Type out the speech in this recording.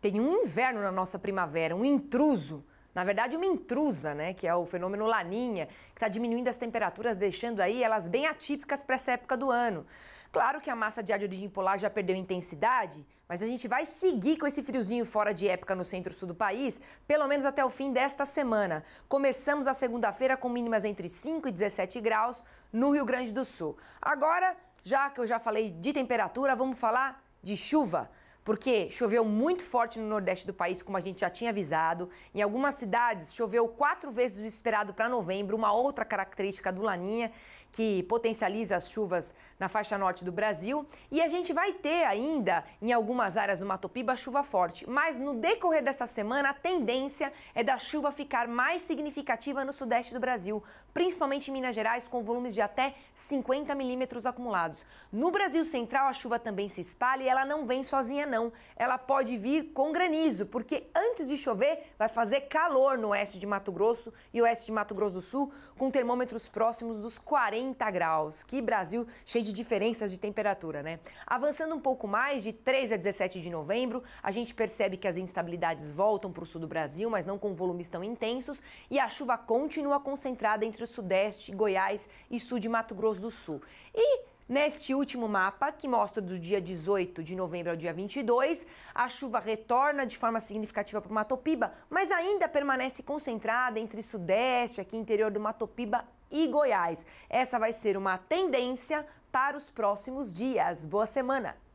tem um inverno na nossa primavera, um intruso. Na verdade, uma intrusa, né? Que é o fenômeno laninha, que está diminuindo as temperaturas, deixando aí elas bem atípicas para essa época do ano. Claro que a massa de ar de origem polar já perdeu intensidade, mas a gente vai seguir com esse friozinho fora de época no centro-sul do país, pelo menos até o fim desta semana. Começamos a segunda-feira com mínimas entre 5 e 17 graus no Rio Grande do Sul. Agora, já que eu já falei de temperatura, vamos falar de chuva porque choveu muito forte no nordeste do país, como a gente já tinha avisado. Em algumas cidades, choveu quatro vezes o esperado para novembro, uma outra característica do Laninha, que potencializa as chuvas na faixa norte do Brasil. E a gente vai ter ainda, em algumas áreas do Matopiba, chuva forte. Mas no decorrer desta semana, a tendência é da chuva ficar mais significativa no sudeste do Brasil, principalmente em Minas Gerais, com volumes de até 50 milímetros acumulados. No Brasil Central, a chuva também se espalha e ela não vem sozinha, não não. Ela pode vir com granizo, porque antes de chover vai fazer calor no oeste de Mato Grosso e oeste de Mato Grosso do Sul, com termômetros próximos dos 40 graus. Que Brasil cheio de diferenças de temperatura, né? Avançando um pouco mais, de 13 a 17 de novembro, a gente percebe que as instabilidades voltam para o sul do Brasil, mas não com volumes tão intensos, e a chuva continua concentrada entre o sudeste, Goiás e sul de Mato Grosso do Sul. E Neste último mapa, que mostra do dia 18 de novembro ao dia 22, a chuva retorna de forma significativa para o Mato Piba, mas ainda permanece concentrada entre sudeste, aqui interior do Mato Piba e Goiás. Essa vai ser uma tendência para os próximos dias. Boa semana!